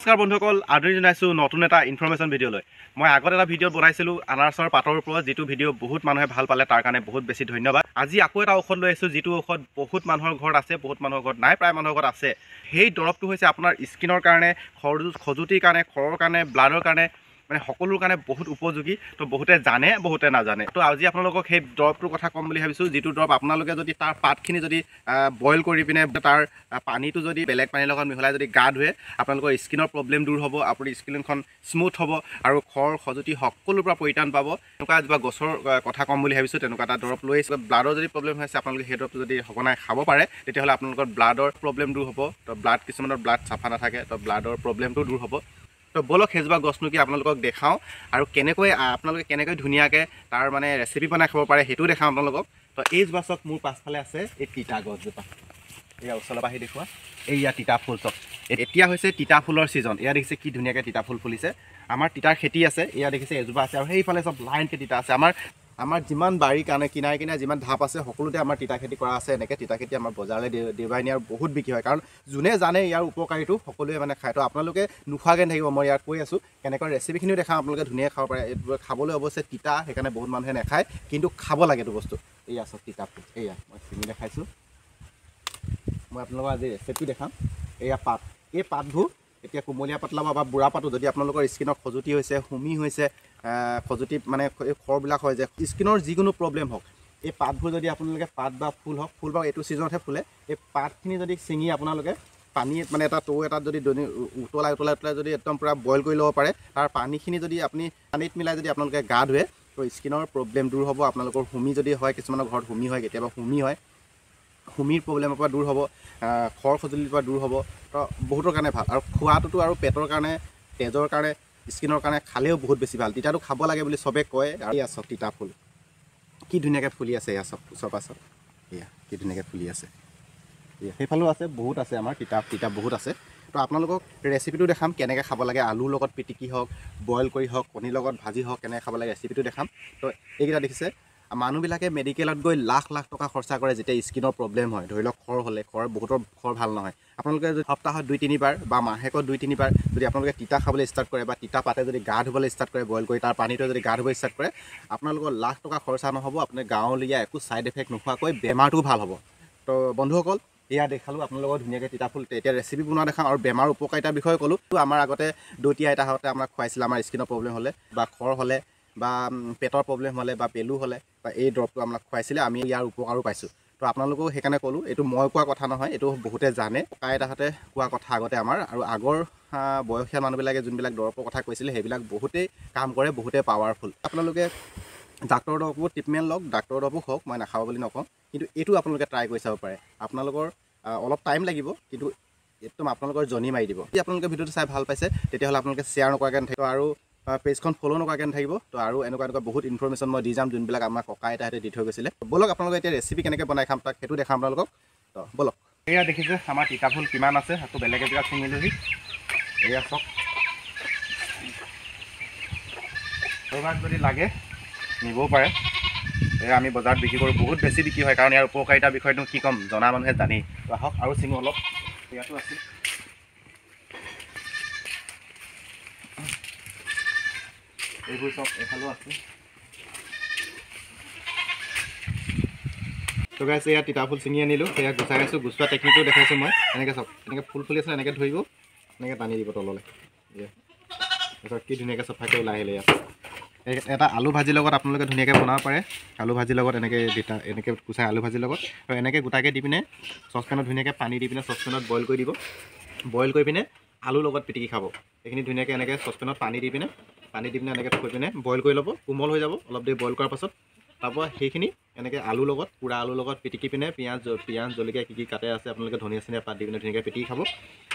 নমস্কাৰ বন্ধুসকল আদৰি জনাইছোঁ নতুন এটা ইনফৰ্মেশ্যন ভিডিঅ'লৈ মই আগত এটা ভিডিঅ' বনাইছিলোঁ আনাৰসৰ পাতৰ ওপৰত যিটো ভিডিঅ' বহুত মানুহে ভাল পালে তাৰ কাৰণে বহুত বেছি ধন্যবাদ আজি আকৌ এটা ঔষধ লৈ আহিছোঁ যিটো ঔষধ বহুত মানুহৰ ঘৰত আছে বহুত মানুহৰ ঘৰত নাই প্ৰায় মানুহৰ ঘৰত আছে সেই দৰৱটো হৈছে আপোনাৰ স্কিনৰ কাৰণে খৰ খজুতিৰ কাৰণে খৰৰ কাৰণে ব্লাডৰ কাৰণে মানে সকলোৰ কাৰণে বহুত উপযোগী তো বহুতে জানে বহুতে নাজানে তো আজি আপোনালোকক সেই দৰৱটোৰ কথা ক'ম বুলি ভাবিছোঁ যিটো দৰৱ আপোনালোকে যদি তাৰ পাতখিনি যদি বইল কৰি পিনে তাৰ পানীটো যদি বেলেগ পানীৰ লগত মিহলাই যদি গা ধুৱে আপোনালোকৰ স্কিনৰ প্ৰব্লেম দূৰ হ'ব আপুনি স্কিনখন স্মুথ হ'ব আৰু খৰ খজুতি সকলোৰ পৰা পৰিত্ৰাণ পাব তেনেকুৱা কিবা গছৰ কথা ক'ম বুলি ভাবিছোঁ তেনেকুৱা এটা দৰৱ লৈ আহিছোঁ ব্লাডৰ যদি প্ৰব্লেম হৈ আছে আপোনালোকে সেই দৰৱটো যদি সঘনাই খাব পাৰে তেতিয়াহ'লে আপোনালোকৰ ব্লাডৰ প্ৰব্লেম দূৰ হ'ব তো ব্লাড কিছুমানৰ ব্লাড চাফা নাথাকে তো ব্লাডৰ প্ৰব্লেমটো দূৰ হ'ব তো বলক সেজবা গছনো কি আপোনালোকক দেখাওঁ আৰু কেনেকৈ আপোনালোকে কেনেকৈ ধুনীয়াকৈ তাৰ মানে ৰেচিপি বনাই খাব পাৰে সেইটোও দেখাওঁ আপোনালোকক তো এইজোপা চক মোৰ পাছফালে আছে এই তিতা গছজোপা এয়া ওচৰৰ পৰা আহি দেখুওৱা এইয়া তিতা ফুল চক এতিয়া হৈছে তিতা ফুলৰ ছিজন এয়া দেখিছে কি ধুনীয়াকৈ তিতা ফুল ফুলিছে আমাৰ তিতাৰ খেতি আছে এয়া দেখিছে এজোপা আছে আৰু সেইফালে চব লাইনকৈ তিতা আছে আমাৰ আমাৰ যিমান বাৰী কাৰণে কিনাৰে কিনাৰে যিমান ধাপ আছে সকলোতে আমাৰ তিতা খেতি কৰা আছে এনেকৈ তিতা খেতি আমাৰ বজাৰলৈ দেওবাৰ নিয়াৰ বহুত বিক্ৰী হয় কাৰণ যোনে জানে ইয়াৰ উপকাৰীটো সকলোৱে মানে খায় তো আপোনালোকে নোখোৱাকৈ নাথাকিব মই ইয়াত কৈ আছোঁ কেনেকুৱা ৰেচিপিখিনিও দেখাওঁ আপোনালোকে ধুনীয়া খাব পাৰে এইটো খাবলৈ অৱশ্যে তিতা সেইকাৰণে বহুত মানুহে নাখায় কিন্তু খাব লাগে এইটো বস্তু এইয়া চব তিতাটো এইয়া মই চিনি দেখাইছোঁ মই আপোনালোকৰ আজি ৰেচিপি দেখাম এইয়া পাত এই পাতবোৰ এতিয়া কুমলীয়া পাত লাভ বা বুঢ়া পাতো যদি আপোনালোকৰ স্কিনৰ খজুতি হৈছে হুমি হৈছে খজুতি মানে এই খৰবিলাক হয় যে স্কিনৰ যিকোনো প্ৰব্লেম হওক এই পাতবোৰ যদি আপোনালোকে পাত বা ফুল হওক ফুল বাৰু এইটো ছিজনতহে ফুলে এই পাতখিনি যদি চিঙি আপোনালোকে পানীত মানে এটা টৌ এটাত যদি উতলাই উতলাই উতলাই যদি একদম পূৰা বইল কৰি ল'ব পাৰে তাৰ পানীখিনি যদি আপুনি পানীত মিলাই যদি আপোনালোকে গা ধুৱে তো স্কিনৰ প্ৰব্লেম দূৰ হ'ব আপোনালোকৰ হুমি যদি হয় কিছুমানৰ ঘৰত হুমি হয় কেতিয়াবা হুমি হয় হুমিৰ প্ৰব্লেমৰ পৰা দূৰ হ'ব খৰ সঁজুলিৰ পৰা দূৰ হ'ব তো বহুতৰ কাৰণে ভাল আৰু খোৱাটোতো আৰু পেটৰ কাৰণে তেজৰ কাৰণে স্কিনৰ কাৰণে খালেও বহুত বেছি ভাল তিতাটো খাব লাগে বুলি চবে কয় আৰু এয়া চব তিতা ফুল কি ধুনীয়াকৈ ফুলি আছে এয়া চব ওচৰ পাছত এয়া কি ধুনীয়াকৈ ফুলি আছে সেইফালেও আছে বহুত আছে আমাৰ তিতা তিতা বহুত আছে তো আপোনালোকক ৰেচিপিটো দেখাম কেনেকৈ খাব লাগে আলুৰ লগত পিটিকি হওক বইল কৰি হওক কণীৰ লগত ভাজি হওক কেনেকৈ খাব লাগে ৰেচিপিটো দেখাম তো এইকেইটা দেখিছে মানুহবিলাকে মেডিকেলত গৈ লাখ লাখ টকা খৰচা কৰে যেতিয়া স্কিনৰ প্ৰব্লেম হয় ধৰি লওক খৰ হ'লে খৰ বহুতৰ খৰ ভাল নহয় আপোনালোকে যদি সপ্তাহত দুই তিনিবাৰ বা মাহেকত দুই তিনিবাৰ যদি আপোনালোকে তিতা খাবলৈ ষ্টাৰ্ট কৰে বা তিতা পাতে যদি গা ধুবলৈ ষ্টাৰ্ট কৰে বইল কৰি তাৰ পানীটো যদি গা ধুবলৈ ষ্টাৰ্ট কৰে আপোনালোকৰ লাখ টকা খৰচা নহ'ব আপুনি গাঁৱলীয়া একো ছাইড এফেক্ট নোহোৱাকৈ বেমাৰটোও ভাল হ'ব তো বন্ধুসকল এয়া দেখালোঁ আপোনালোকৰ ধুনীয়াকৈ তিতা ফুল এতিয়া ৰেচিপি বনোৱা দেখাওঁ আৰু বেমাৰ উপকাৰিতাৰ বিষয়ে ক'লোঁ আমাৰ আগতে দৈতিয়া এটাহঁতে আমাক খুৱাইছিলে আমাৰ স্কিনৰ প্ৰব্লেম হ'লে বা খৰ হ'লে বা পেটৰ প্ৰব্লেম হ'লে বা পেলু হ'লে বা এই দৰৱটো আমাক খুৱাইছিলে আমি ইয়াৰ উপকাৰো পাইছোঁ তো আপোনালোকেও সেইকাৰণে ক'লোঁ এইটো মই কোৱা কথা নহয় এইটো বহুতে জানে কাইদাহঁতে কোৱা কথা আগতে আমাৰ আৰু আগৰ বয়সীয়া মানুহবিলাকে যোনবিলাক দৰৱৰ কথা কৈছিলে সেইবিলাক বহুতেই কাম কৰে বহুতেই পাৱাৰফুল আপোনালোকে ডাক্তৰৰ দৰৱো ট্ৰিটমেণ্ট লওক ডাক্তৰৰ দৰৱো হওক মই নাখাব বুলি নকওঁ কিন্তু এইটো আপোনালোকে ট্ৰাই কৰি চাব পাৰে আপোনালোকৰ অলপ টাইম লাগিব কিন্তু একদম আপোনালোকৰ জনি মাৰি দিব যদি আপোনালোকে ভিডিঅ'টো চাই ভাল পাইছে তেতিয়াহ'লে আপোনালোকে শ্বেয়াৰ নকৰাকৈ নাথাকিব আৰু পেজখন ফ'ল' নকৰাকৈ নাথাকিব তো আৰু এনেকুৱা এনেকুৱা বহুত ইনফৰ্মেশ্যন মই দি যাম যোনবিলাক আমাৰ ককা এটাহঁতে দি থৈ গৈছিলে ব'লক আপোনালোকে এতিয়া ৰেচিপি কেনেকৈ বনাই খাম তাক সেইটো দেখাম আপোনালোকক তো ব'লক এয়া দেখিছে আমাৰ তিতা ভোল কিমান আছে আকৌ বেলেগ এজেগা চিঙিলোহি এয়া চাওক ক'ৰবাত যদি লাগে নিবও পাৰে এয়া আমি বজাৰত বিক্ৰী কৰোঁ বহুত বেছি বিক্ৰী হয় কাৰণ ইয়াৰ উপকাৰিতাৰ বিষয়েতো কি ক'ম জনা মানুহে জানেই আহক আৰু চিঙো অলপ এয়াটো আছিল এইবোৰ চব এফালেও আছে লগাইছে এয়া তিতাফুল চিঙি আনিলোঁ সেয়া গুচাই আছোঁ গুচোৱা টেকনিকটো দেখাইছোঁ মই এনেকৈ চব এনেকৈ ফুল ফুলি আছে এনেকৈ ধৰিব এনেকৈ টানি দিব তললৈ কি ধুনীয়াকৈ চফাকৈ ওলাই আহিলে ইয়াত এটা আলু ভাজিৰ লগত আপোনালোকে ধুনীয়াকৈ বনাব পাৰে আলু ভাজিৰ লগত এনেকৈ দিতা এনেকৈ গুচাই আলু ভাজিৰ লগত আৰু এনেকৈ গোটাকৈ দি পিনে চচপেনত ধুনীয়াকৈ পানী দি পিনে চচপেনত বইল কৰি দিব বইল কৰি পিনে আলুৰ লগত পিটিকি খাব এইখিনি ধুনীয়াকৈ এনেকৈ চচপেনত পানী দি পিনে পানী দি পিনে এনেকৈ থৈ পিনে বইল কৰি ল'ব কোমল হৈ যাব অলপ দেৰি বইল কৰাৰ পাছত তাৰপৰা সেইখিনি এনেকৈ আলু লগত পুৰা আলু লগত পিটিকি পিনে পিঁয়াজ পিঁয়াজ জলকীয়া কি কি কাটে আছে আপোনালোকে ধনিয়া চনিয়া পাত দি পিনে ধুনীয়াকৈ পিটিকি খাব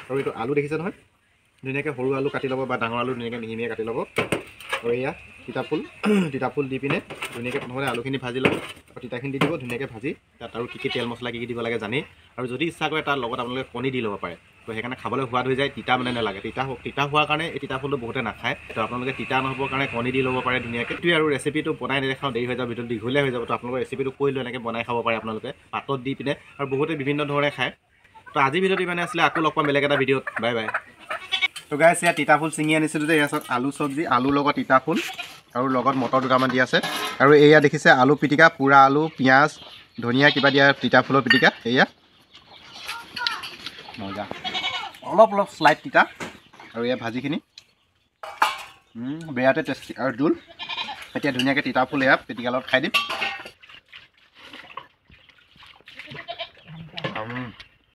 আৰু এইটো আলু দেখিছে নহয় ধুনীয়াকৈ সৰু আলু কাটি ল'ব বা ডাঙৰ আলু ধুনীয়াকৈ মিহি মিহি কাটি ল'ব আৰু এয়া তিতা ফুল তিতা ফুল দি পিনে ধুনীয়াকৈ প্ৰথমতে আলুখিনি ভাজি ল'ব আৰু তিতাখিনি দি দিব ধুনীয়াকৈ ভাজি তাত আৰু কি কি তেল মছলা কি কি দিব লাগে জানেই আৰু যদি ইচ্ছা কৰে তাৰ লগত আপোনালোকে কণী দি ল'ব পাৰে তো সেইকাৰণে খাবলৈ সোৱাদ হৈ যায় তিতা মানে নালাগে তিতা তিতা হোৱাৰ কাৰণে এই তিতা ফুলটো বহুতে নাখায় তো আপোনালোকে তিতা নহ'বৰ কাৰণে কণী দি ল'ব পাৰে ধুনীয়াকৈ সেইটোৱে আৰু ৰেচিপিটো বনাই নেদেখাওঁ দেৰি হৈ যাব ভিতৰত দীঘলীয়া হৈ যাব তো আপোনালোকৰ ৰেচিপিটো কৈ লৈ এনেকৈ বনাই খাব পাৰে আপোনালোকে পাতত দি পিনে আৰু বহুতে বিভিন্ন ধৰণে খায় তো আজি ভিডিঅ'টো ইমানে আছিলে আকৌ লগ পাম বেলেগ এটা ভিডিঅ'ত বাই বাই তো গাইছ ইয়াত তিতাফুল চিঙি আনিছিলোঁ যে ইয়াৰ আলু চব্জি আলুৰ লগত তিতাফুল আৰু লগত মটৰ দুটামান দি আছে আৰু এয়া দেখিছে আলু পিটিকা পোৰা আলু পিঁয়াজ ধনিয়া কিবা দিয়া তিতা ফুলৰ পিটিকা এয়া মজা অলপ অলপ শ্লাইড তিতা আৰু এয়া ভাজিখিনি বেয়াতে টেষ্টি আৰু দুল এতিয়া ধুনীয়াকৈ তিতাফুল এয়া লগত খাই দিম